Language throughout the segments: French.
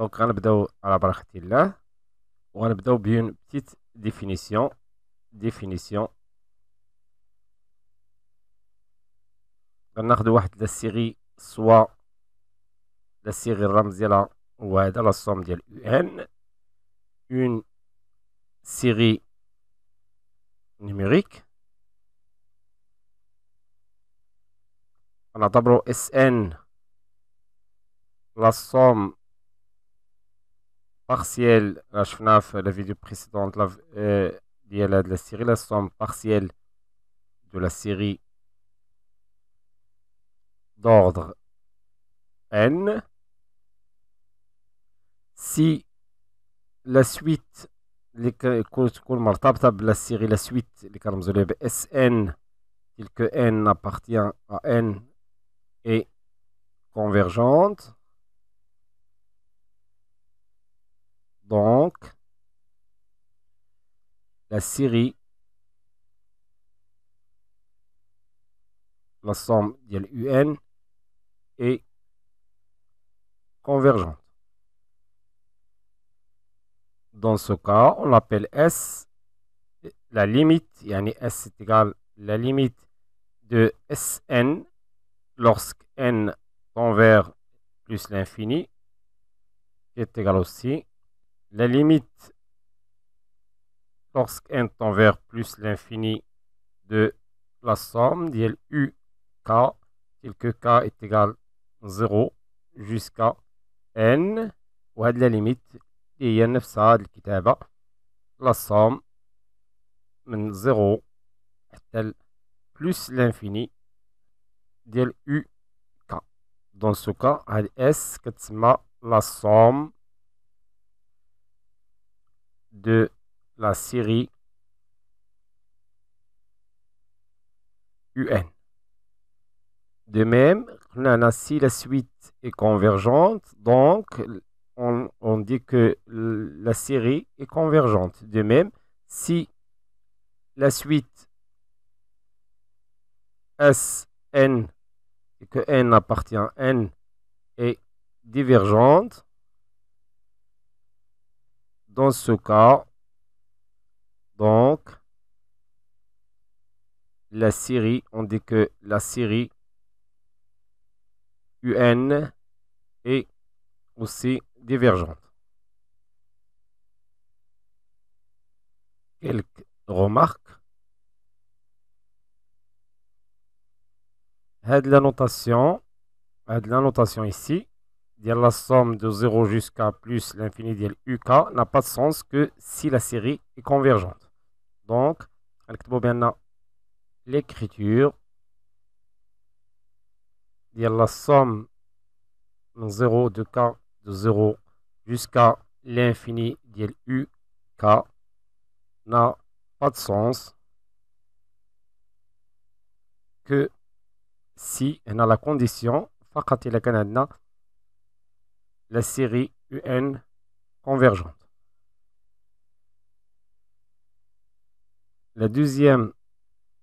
دونك غنبداو على بركه الله وغنبداو بيون بتيت ديفينيسيون ديفينيسيون غناخدو واحد لا سيغي سوا لا سيغي الرمز ديالها هو هذا لا سوم ديال يو ان اون سيغي نيميريك غنعتبرو اس ان لا سوم partiel la vidéo précédente euh, la la, série la somme partielle de la série d'ordre n si la suite les la série la suite les sn tel que n appartient à n est convergente Donc, la série, la somme l'UN l'un, est convergente. Dans ce cas, on l'appelle S, la limite, yani S est égal à la limite de Sn lorsque n tend plus l'infini, qui est égal aussi la limite lorsque n tend vers plus l'infini de la somme de u k tel que k est égal à 0 jusqu'à n Ou la limite اللي هي qui est الكتابة la somme de 0 est plus l'infini de u k dans ce cas elle s la somme de la série UN. De même, si la suite est convergente, donc on, dit que la série est convergente. De même, si la suite Sn et que n appartient à n est divergente, dans ce cas, donc, la série, on dit que la série UN, est aussi divergente. Quelques remarques l'annotation. la notation, ici la la somme de 0 jusqu'à plus l'infini de UK n'a pas de sens que si la série est convergente. Donc, l'écriture dire la somme 0 de K de 0 jusqu'à l'infini de UK n'a pas de sens que si on a la condition فقط LA كان la série UN convergente. La deuxième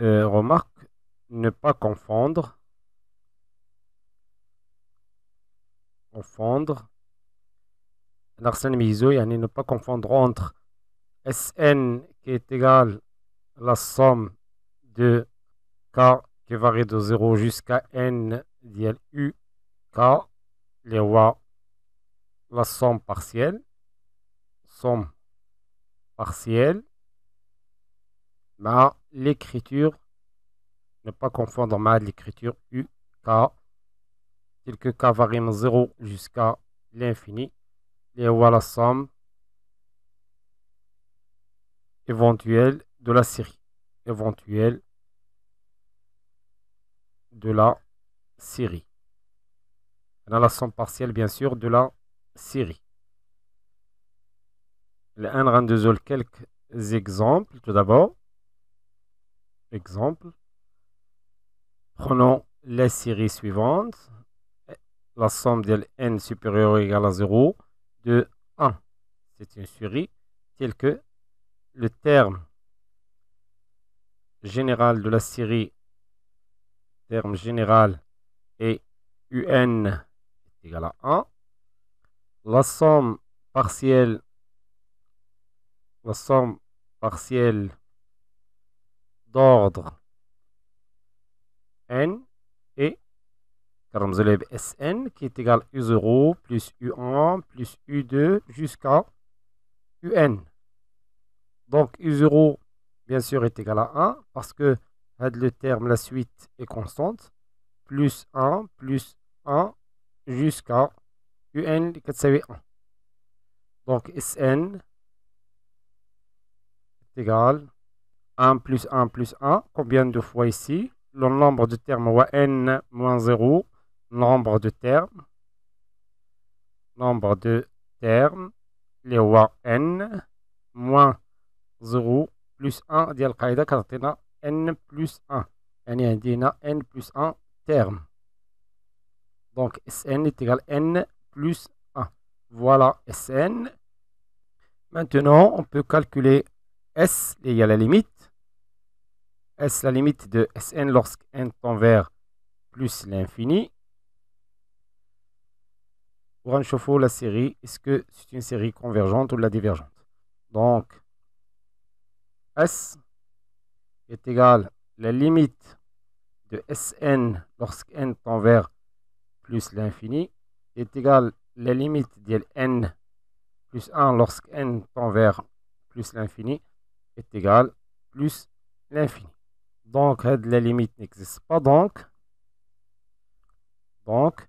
euh, remarque, ne pas confondre confondre ne pas confondre entre SN qui est égal à la somme de K qui varie de 0 jusqu'à N u K les rois la somme partielle, somme partielle, mais l'écriture, ne pas confondre mal l'écriture U, tel que K varie de 0 jusqu'à l'infini, et voilà la somme éventuelle de la série, éventuelle de la série. On a la somme partielle, bien sûr, de la Syrie. On rendez quelques exemples. Tout d'abord, exemple, prenons la série suivante. La somme de n supérieur ou égal à 0 de 1. C'est une série telle que le terme général de la série, terme général est un égal à 1 la somme partielle la somme partielle d'ordre n et Sn qui est égal à U0 plus U1 plus U2 jusqu'à UN. Donc U0 bien sûr est égal à 1 parce que le terme la suite est constante plus 1 plus 1 jusqu'à UN اللي 1 Donc Sn est égal 1 plus 1 plus 1 combien de fois ici le nombre de termes est n moins 0 nombre de termes nombre de termes les est n moins 0 plus 1 ديال القاعده كتعطينا n plus 1 يعني عندنا n plus 1 terme donc sn est égal à n plus 1. Voilà Sn. Maintenant, on peut calculer S a la limite. S, la limite de Sn lorsque n tend vers plus l'infini. Pour un chauffe la série, est-ce que c'est une série convergente ou la divergente Donc, S est égal à la limite de Sn lorsque n tend vers plus l'infini est égal la limite de n plus 1 lorsque n tend vers plus l'infini est égal plus l'infini. Donc, la limite n'existe pas. Donc, donc,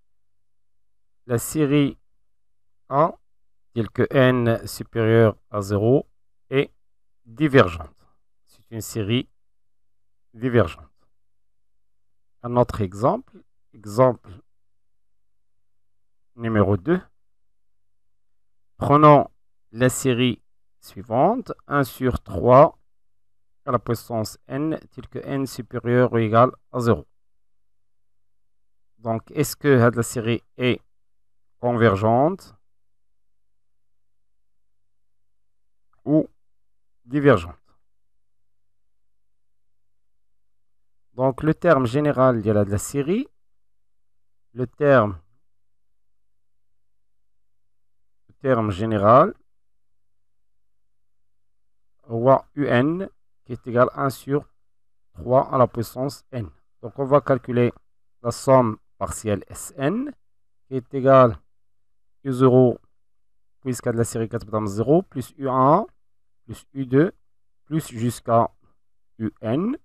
la série 1, telle que n supérieur à 0, est divergente. C'est une série divergente. Un autre exemple, exemple numéro 2. Prenons la série suivante, 1 sur 3 à la puissance n, tel que n supérieur ou égal à 0. Donc, est-ce que la série est convergente ou divergente Donc, le terme général de la, de la série, le terme terme général roi un qui est égal à 1 sur 3 à la puissance n. Donc on va calculer la somme partielle Sn qui est égale U0 puisqu'à de la série 4 0 plus U1 plus U2 plus jusqu'à UN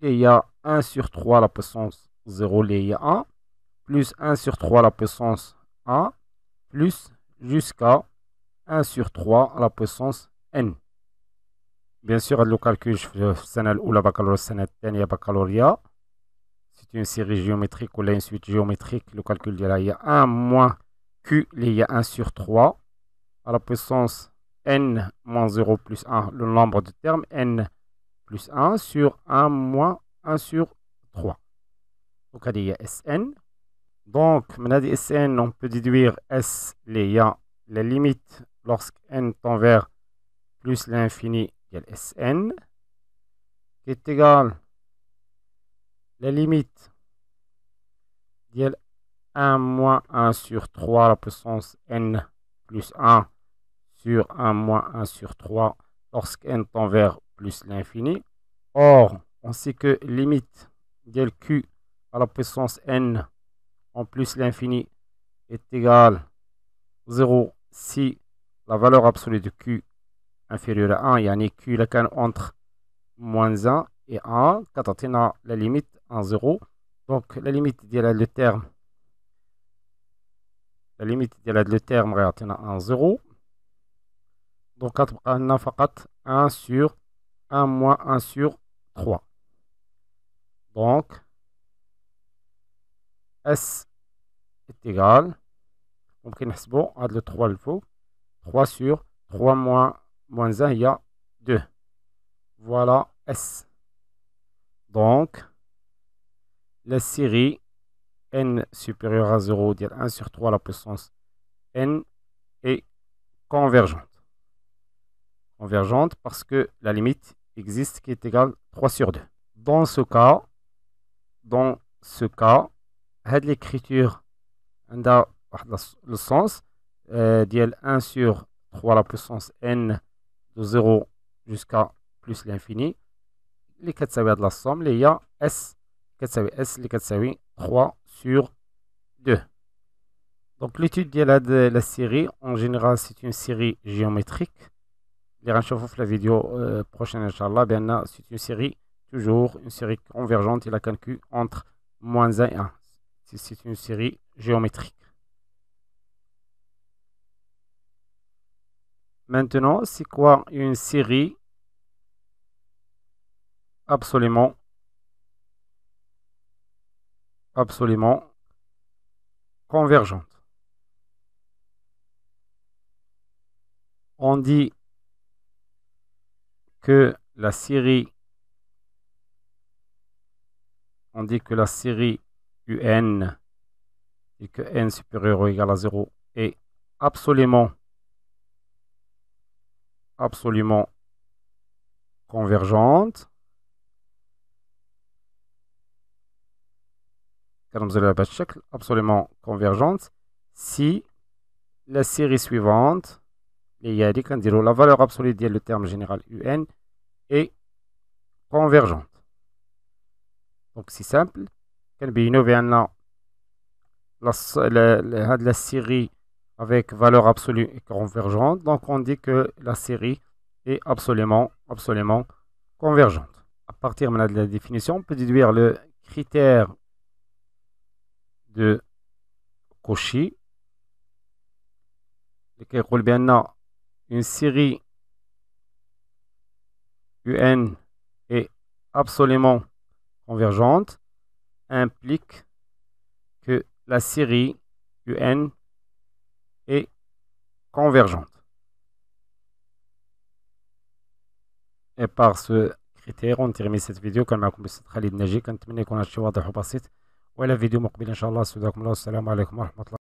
et il y a 1 sur 3 à la puissance 0 les 1 plus 1 sur 3 à la puissance 1 plus jusqu'à 1 sur 3 à la puissance n. Bien sûr, le calcul, ou la baccalauréat, C'est une série géométrique ou une suite géométrique. Le calcul, il y a 1 moins Q, il y a 1 sur 3 à la puissance n moins 0 plus 1, le nombre de termes n plus 1 sur 1 moins 1 sur 3. Donc, il y a Sn. Donc, a on peut déduire s, les ya, la limite lorsque n tend vers plus l'infini, sn, qui est égal la limite 1 moins 1 sur 3 à la puissance n plus 1 sur 1 moins 1 sur 3 lorsque n tend vers plus l'infini. Or, on sait que limite de q à la puissance n en plus l'infini est égal à 0 si la valeur absolue de Q inférieure à 1, yani Q la canne entre moins 1 et 1, كتعطينا la limite en 0. Donc la limite ديال le terme la limite ديال le terme غيعطينا en 0. Donc on a 1 sur 1 moins 1 sur 3. Donc S est égal, on نحسبو هاد le 3 faut, 3 sur 3 moins, 1 il y a 2 voilà S donc la série n supérieure à 0 1 sur 3 la puissance n est convergente convergente parce que la limite existe qui est égale 3 sur 2 dans ce cas dans ce cas L'écriture, le sens, 1 sur 3 la puissance n de 0 jusqu'à plus l'infini. Les 4 savées de la somme, il y a S. Les 4 savées, 3 sur 2. Donc l'étude de la série, en général, c'est une série géométrique. Je vous la vidéo prochaine, C'est une série, toujours une série convergente, il a calcul entre moins 1 et 1 c'est une série géométrique. Maintenant, c'est quoi une série absolument absolument convergente. On dit que la série on dit que la série un et que n supérieur ou égal à 0 est absolument, absolument convergente. absolument convergente si la série suivante la valeur absolue dit le terme général un est convergente donc c'est simple كان بينو la série avec valeur absolue et convergente donc on dit que la série est absolument absolument convergente à partir de la définition on peut déduire le critère de Cauchy qui bien une série UN est absolument convergente implique que la série UN est convergente. Et par ce critère, on termine cette vidéo. Comme Khalid Najik, de la vidéo. la vidéo